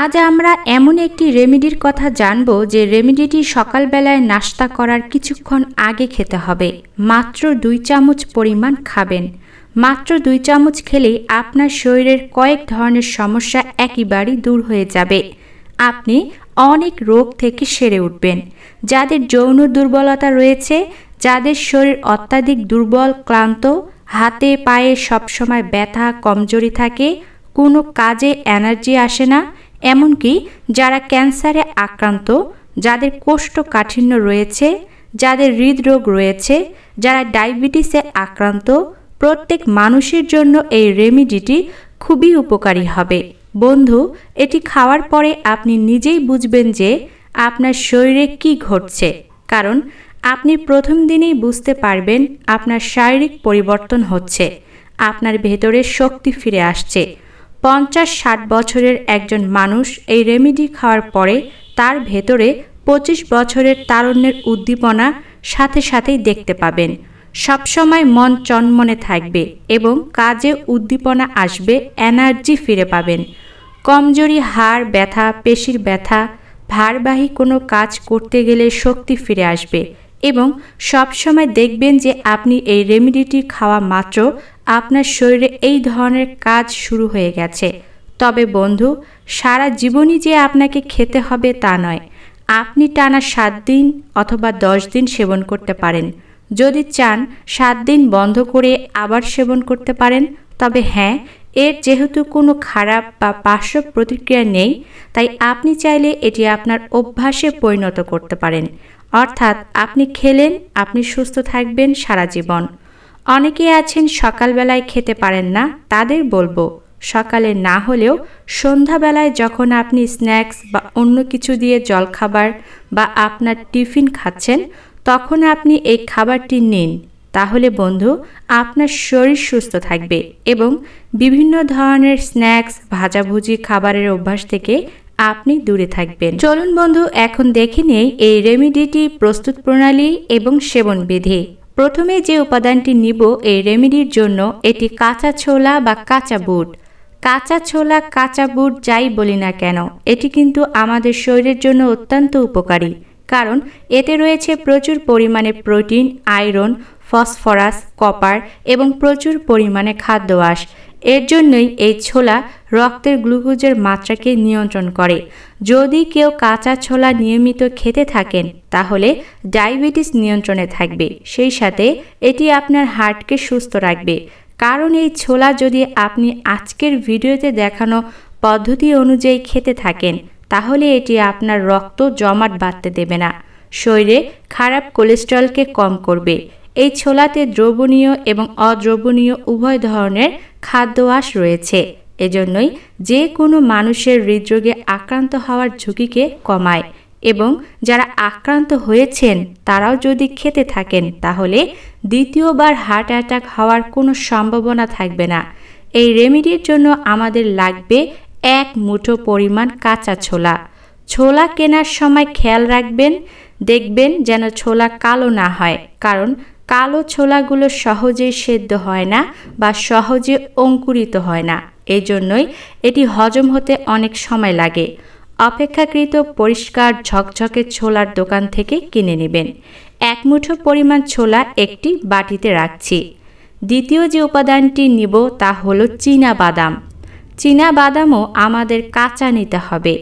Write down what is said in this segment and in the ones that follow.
আজ আমরা এমন একটি রেমেডির কথা জানব যে রেমেডিটি সকালবেলায় নাস্তা করার কিছুক্ষণ আগে খেতে হবে মাত্র দুই চামচ পরিমাণ খাবেন মাত্র দুই চামচ খেলে আপনার শরীরের কয়েক ধরনের সমস্যা একেবারেই দূর হয়ে যাবে আপনি অনেক রোগ থেকে সেরে উঠবেন যাদের যৌন দুর্বলতা রয়েছে যাদের শরীর অত্যাধিক দুর্বল ক্লান্ত হাতে পায়ে সবসময় ব্যথা কমজোরি থাকে কোনো কাজে এনার্জি আসে না এমনকি যারা ক্যান্সারে আক্রান্ত যাদের কোষ্ঠকাঠিন্য রয়েছে যাদের হৃদরোগ রয়েছে যারা ডায়াবেটিসে আক্রান্ত প্রত্যেক মানুষের জন্য এই রেমিডিটি খুবই উপকারী হবে বন্ধু এটি খাওয়ার পরে আপনি নিজেই বুঝবেন যে আপনার শরীরে কি ঘটছে কারণ আপনি প্রথম দিনেই বুঝতে পারবেন আপনার শারীরিক পরিবর্তন হচ্ছে আপনার ভেতরে শক্তি ফিরে আসছে পঞ্চাশ ষাট বছরের একজন মানুষ এই রেমেডি খাওয়ার পরে তার ভেতরে পঁচিশ বছরের তারণ্যের উদ্দীপনা সাথে সাথেই দেখতে পাবেন সবসময় মন চনমনে থাকবে এবং কাজে উদ্দীপনা আসবে এনার্জি ফিরে পাবেন কমজোরি হাড় ব্যথা পেশির ব্যথা ভারবাহী কোনো কাজ করতে গেলে শক্তি ফিরে আসবে এবং সবসময় দেখবেন যে আপনি এই রেমেডিটি খাওয়া মাত্র আপনার শরীরে এই ধরনের কাজ শুরু হয়ে গেছে তবে বন্ধু সারা জীবনই যে আপনাকে খেতে হবে তা নয় আপনি টানা সাত দিন অথবা দশ দিন সেবন করতে পারেন যদি চান সাত দিন বন্ধ করে আবার সেবন করতে পারেন তবে হ্যাঁ এর যেহেতু কোনো খারাপ বা পার্শ্ব প্রতিক্রিয়া নেই তাই আপনি চাইলে এটি আপনার অভ্যাসে পরিণত করতে পারেন অর্থাৎ আপনি খেলেন আপনি সুস্থ থাকবেন সারা জীবন অনেকে আছেন সকালবেলায় খেতে পারেন না তাদের বলবো সকালে না হলেও সন্ধ্যাবেলায় যখন আপনি স্ন্যাক্স বা অন্য কিছু দিয়ে জলখাবার বা আপনার টিফিন খাচ্ছেন তখন আপনি এই খাবারটি নিন তাহলে বন্ধু আপনার শরীর সুস্থ থাকবে এবং বিভিন্ন ধরনের স্ন্যাক্স ভাজাভুজি খাবারের অভ্যাস থেকে আপনি দূরে থাকবেন চলুন বন্ধু এখন দেখে নেই এই রেমিডিটি প্রস্তুত প্রণালী এবং সেবন বিধি প্রথমে যে উপাদানটি নিব এই রেমেডির জন্য এটি কাঁচা ছোলা বা কাঁচা বুট কাঁচা ছোলা কাঁচা বুট যাই বলি না কেন এটি কিন্তু আমাদের শরীরের জন্য অত্যন্ত উপকারী কারণ এতে রয়েছে প্রচুর পরিমাণে প্রোটিন আয়রন ফসফরাস কপার এবং প্রচুর পরিমাণে খাদ্যআশ এর জন্যই এই ছোলা রক্তের গ্লুকোজের মাত্রাকে নিয়ন্ত্রণ করে যদি কেউ কাঁচা ছোলা নিয়মিত খেতে থাকেন তাহলে ডায়াবেটিস নিয়ন্ত্রণে থাকবে সেই সাথে এটি আপনার হার্টকে সুস্থ রাখবে কারণ এই ছোলা যদি আপনি আজকের ভিডিওতে দেখানো পদ্ধতি অনুযায়ী খেতে থাকেন তাহলে এটি আপনার রক্ত জমাট বাঁধতে দেবে না শরীরে খারাপ কোলেস্ট্রলকে কম করবে এই ছোলাতে দ্রবণীয় এবং অদ্রবণীয় উভয় ধরনের খাদ্যওয়াস রয়েছে এজন্যই যে কোনো মানুষের হৃদরোগে আক্রান্ত হওয়ার ঝুঁকিকে কমায় এবং যারা আক্রান্ত হয়েছেন তারাও যদি খেতে থাকেন তাহলে দ্বিতীয়বার হার্ট অ্যাটাক হওয়ার কোনো সম্ভাবনা থাকবে না এই রেমিডির জন্য আমাদের লাগবে এক মুঠো পরিমাণ কাঁচা ছোলা ছোলা কেনার সময় খেয়াল রাখবেন দেখবেন যেন ছোলা কালো না হয় কারণ কালো ছোলাগুলো সহজেই সেদ্ধ হয় না বা সহজে অঙ্কুরিত হয় না এজন্যই এটি হজম হতে অনেক সময় লাগে অপেক্ষাকৃত পরিষ্কার ঝকঝকে ছোলার দোকান থেকে কিনে নেবেন এক মুঠো পরিমাণ ছোলা একটি বাটিতে রাখছি দ্বিতীয় যে উপাদানটি নিব তা হলো চীনা বাদাম চীনা বাদামও আমাদের কাঁচা নিতে হবে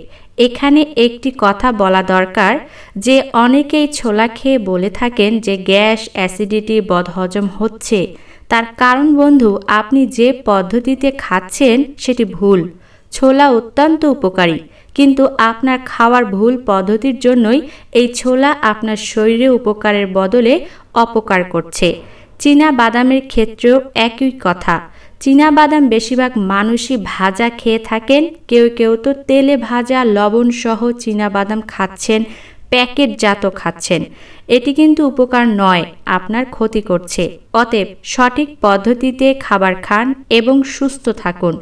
এখানে একটি কথা বলা দরকার যে অনেকেই ছোলা খেয়ে বলে থাকেন যে গ্যাস অ্যাসিডিটি বদহজম হচ্ছে তার কারণ বন্ধু আপনি যে পদ্ধতিতে খাচ্ছেন সেটি ভুল ছোলা অত্যন্ত উপকারী কিন্তু আপনার খাওয়ার ভুল পদ্ধতির জন্যই এই ছোলা আপনার শরীরে উপকারের বদলে অপকার করছে চীনা বাদামের ক্ষেত্রেও একই কথা চীনা বাদাম বেশিরভাগ মানুষই ভাজা খেয়ে থাকেন কেউ কেউ তো তেলে ভাজা লবণ সহ চীনা বাদাম খাচ্ছেন প্যাকেটজাত খাচ্ছেন এটি কিন্তু উপকার নয় আপনার ক্ষতি করছে অতএব সঠিক পদ্ধতিতে খাবার খান এবং সুস্থ থাকুন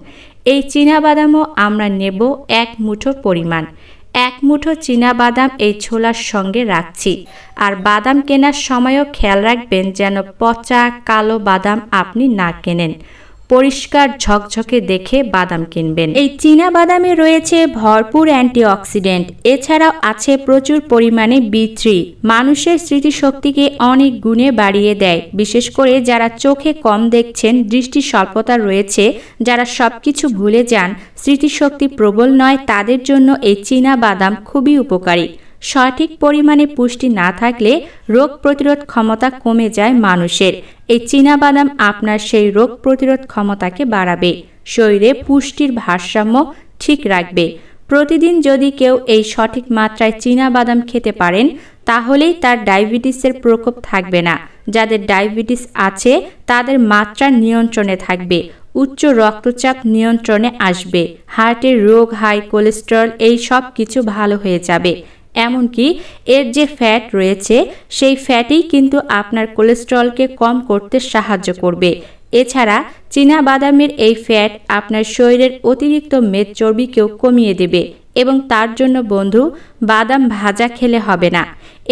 এই চীনা বাদামও আমরা নেব এক মুঠো পরিমাণ এক মুঠো চীনা বাদাম এই ছোলার সঙ্গে রাখছি আর বাদাম কেনার সময়ও খেয়াল রাখবেন যেন পচা কালো বাদাম আপনি না কেনেন পরিষ্কার ঝকঝকে দেখে বাদাম কিনবেন এই চীনা বাদামে রয়েছে ভরপুর অ্যান্টিঅক্সিডেন্ট এছাড়াও আছে প্রচুর পরিমাণে বিত্রি মানুষের স্মৃতিশক্তিকে অনেক গুণে বাড়িয়ে দেয় বিশেষ করে যারা চোখে কম দেখছেন দৃষ্টি স্বল্পতা রয়েছে যারা সবকিছু ভুলে যান স্মৃতিশক্তি প্রবল নয় তাদের জন্য এই চীনা বাদাম খুবই উপকারী সঠিক পরিমাণে পুষ্টি না থাকলে রোগ প্রতিরোধ ক্ষমতা কমে যায় মানুষের এই বাদাম আপনার সেই রোগ প্রতিরোধ ক্ষমতাকে বাড়াবে শরীরে পুষ্টির ভারসাম্য ঠিক রাখবে প্রতিদিন যদি কেউ এই সঠিক মাত্রায় বাদাম খেতে পারেন তাহলেই তার ডায়াবেটিসের প্রকোপ থাকবে না যাদের ডায়াবেটিস আছে তাদের মাত্রা নিয়ন্ত্রণে থাকবে উচ্চ রক্তচাপ নিয়ন্ত্রণে আসবে হার্টের রোগ হাই কোলেস্টেরল এই সব কিছু ভালো হয়ে যাবে এমনকি এর যে ফ্যাট রয়েছে সেই ফ্যাটেই কিন্তু আপনার কোলেস্ট্রলকে কম করতে সাহায্য করবে এছাড়া চীনা বাদামের এই ফ্যাট আপনার শরীরের অতিরিক্ত মেদ চর্বিকেও কমিয়ে দেবে এবং তার জন্য বন্ধু বাদাম ভাজা খেলে হবে না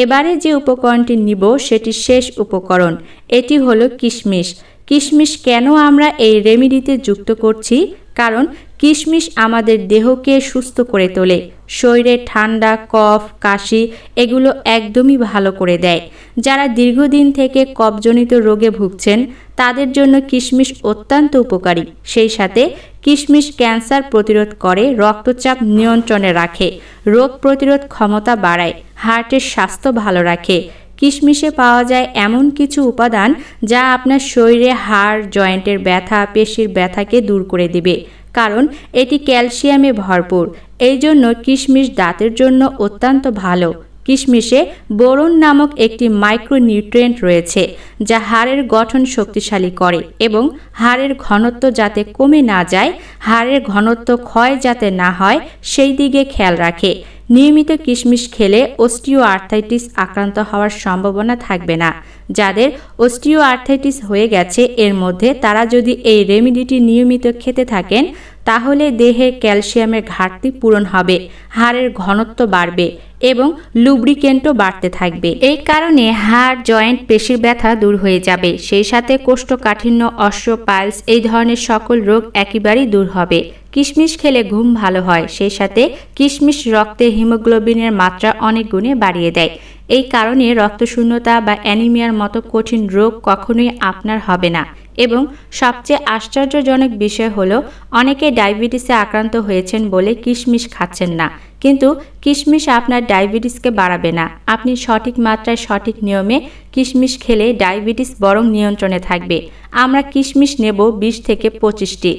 এবারে যে উপকরণটি নিব সেটি শেষ উপকরণ এটি হলো কিশমিশ কিশমিশ কেন আমরা এই রেমিডিতে যুক্ত করছি কারণ কিশমিশ আমাদের দেহকে সুস্থ করে তোলে শরীরে ঠান্ডা কফ কাশি এগুলো একদমই ভালো করে দেয় যারা দীর্ঘদিন থেকে কফজনিত রোগে ভুগছেন তাদের জন্য কিশমিশ অত্যন্ত উপকারী সেই সাথে কিশমিশ ক্যান্সার প্রতিরোধ করে রক্তচাপ নিয়ন্ত্রণে রাখে রোগ প্রতিরোধ ক্ষমতা বাড়ায় হার্টের স্বাস্থ্য ভালো রাখে কিশমিশে পাওয়া যায় এমন কিছু উপাদান যা আপনার শরীরে হাড় জয়েন্টের ব্যথা পেশির ব্যথাকে দূর করে দেবে কারণ এটি ক্যালসিয়ামে ভরপুর এই জন্য কিশমিশ দাঁতের জন্য অত্যন্ত ভালো কিশমিশে বোরন নামক একটি মাইক্রোনিউট্রিয়েন্ট রয়েছে যা হাড়ের গঠন শক্তিশালী করে এবং হাড়ের ঘনত্ব যাতে কমে না যায় হাড়ের ঘনত্ব ক্ষয় যাতে না হয় সেই দিকে খেয়াল রাখে নিয়মিত কিশমিশ খেলে অস্টিও আর্থাইটিস আক্রান্ত হওয়ার সম্ভাবনা থাকবে না যাদের অস্টিওআর্থাইটিস হয়ে গেছে এর মধ্যে তারা যদি এই রেমিডিটি নিয়মিত খেতে থাকেন তাহলে দেহে ক্যালসিয়ামের ঘাটতি পূরণ হবে হাড়ের ঘনত্ব বাড়বে এবং লুব্রিকেন্টও বাড়তে থাকবে এই কারণে হাড় জয়েন্ট পেশির ব্যথা দূর হয়ে যাবে সেই সাথে কোষ্ঠকাঠিন্য অশ্ব পাইলস এই ধরনের সকল রোগ একেবারেই দূর হবে কিশমিশ খেলে ঘুম ভালো হয় সেই সাথে কিশমিশ রক্তে হিমোগ্লোবিনের মাত্রা অনেক গুণে বাড়িয়ে দেয় এই কারণে রক্তশূন্যতা বা অ্যানিমিয়ার মতো কঠিন রোগ কখনোই আপনার হবে না এবং সবচেয়ে আশ্চর্যজনক বিষয় হলো অনেকে ডায়াবেটিসে আক্রান্ত হয়েছেন বলে কিশমিশ খাচ্ছেন না কিন্তু কিশমিশ আপনার ডায়াবেটিসকে বাড়াবে না আপনি সঠিক মাত্রায় সঠিক নিয়মে কিশমিশ খেলে ডায়াবেটিস বরং নিয়ন্ত্রণে থাকবে আমরা কিশমিশ নেব ২০ থেকে পঁচিশটি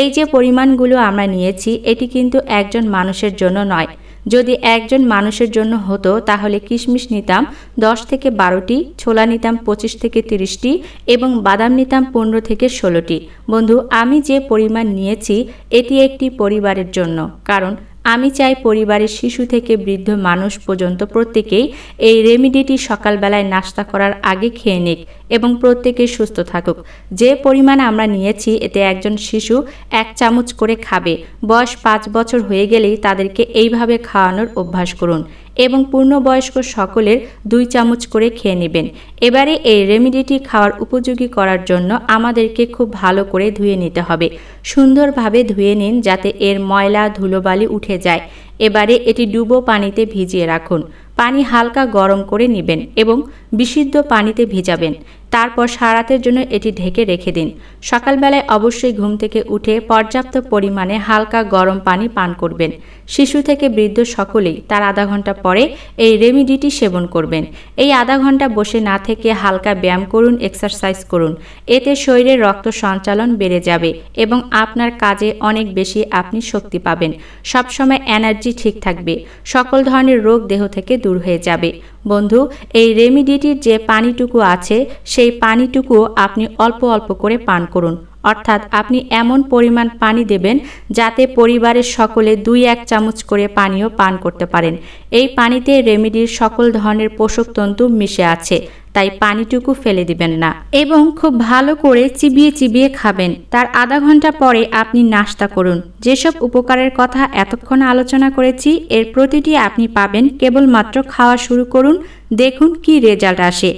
এই যে পরিমাণগুলো আমরা নিয়েছি এটি কিন্তু একজন মানুষের জন্য নয় যদি একজন মানুষের জন্য হতো তাহলে কিশমিশ নিতাম দশ থেকে বারোটি ছোলা নিতাম পঁচিশ থেকে তিরিশটি এবং বাদাম নিতাম পনেরো থেকে ষোলোটি বন্ধু আমি যে পরিমাণ নিয়েছি এটি একটি পরিবারের জন্য কারণ আমি চাই পরিবারের শিশু থেকে বৃদ্ধ মানুষ পর্যন্ত প্রত্যেকেই এই রেমিডিটি সকালবেলায় নাস্তা করার আগে খেয়ে নিক এবং প্রত্যেকে সুস্থ থাকুক যে পরিমাণ আমরা নিয়েছি এতে একজন শিশু এক চামচ করে খাবে বয়স পাঁচ বছর হয়ে গেলেই তাদেরকে এইভাবে খাওয়ানোর অভ্যাস করুন এবং পূর্ণবয়স্ক সকলের দুই চামচ করে খেয়ে নেবেন এবারে এই রেমিডিটি খাওয়ার উপযোগী করার জন্য আমাদেরকে খুব ভালো করে ধুয়ে নিতে হবে সুন্দরভাবে ধুয়ে নিন যাতে এর ময়লা ধুলোবালি উঠে যায় এবারে এটি ডুবো পানিতে ভিজিয়ে রাখুন পানি হালকা গরম করে নেবেন এবং বিশুদ্ধ পানিতে ভিজাবেন তারপর সারাতের জন্য এটি ঢেকে রেখে দিন সকালবেলায় অবশ্যই ঘুম থেকে উঠে পর্যাপ্ত পরিমাণে হালকা গরম পানি পান করবেন শিশু থেকে বৃদ্ধ সকলেই তার আধা ঘন্টা পরে এই রেমিডিটি সেবন করবেন এই আধা ঘন্টা বসে না থেকে হালকা ব্যায়াম করুন এক্সারসাইজ করুন এতে শরীরে রক্ত সঞ্চালন বেড়ে যাবে এবং আপনার কাজে অনেক বেশি আপনি শক্তি পাবেন সবসময় এনার্জি দৃষ্টি ঠিক থাকবে সকল ধরনের রোগ দেহ থেকে দূর হয়ে যাবে বন্ধু এই রেমিডিটির যে পানিটুকু আছে সেই পানিটুকু আপনি অল্প অল্প করে পান করুন অর্থাৎ আপনি এমন পরিমাণ পানি দেবেন যাতে পরিবারের সকলে দুই এক চামচ করে পানীয় পান করতে পারেন এই পানিতে রেমেডির সকল ধরনের পোষক তন্তু মিশে আছে তাই পানিটুকু ফেলে দিবেন না এবং খুব ভালো করে চিবিয়ে চিবিয়ে খাবেন তার আধা ঘন্টা পরে আপনি নাস্তা করুন যেসব উপকারের কথা এতক্ষণ আলোচনা করেছি এর প্রতিটি আপনি পাবেন কেবলমাত্র খাওয়া শুরু করুন দেখুন কি রেজাল্ট আসে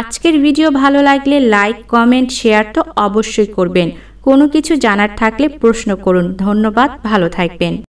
আজকের ভিডিও ভালো লাগলে লাইক কমেন্ট শেয়ার তো অবশ্যই করবেন কোনো কিছু জানার থাকলে প্রশ্ন করুন ধন্যবাদ ভালো থাকবেন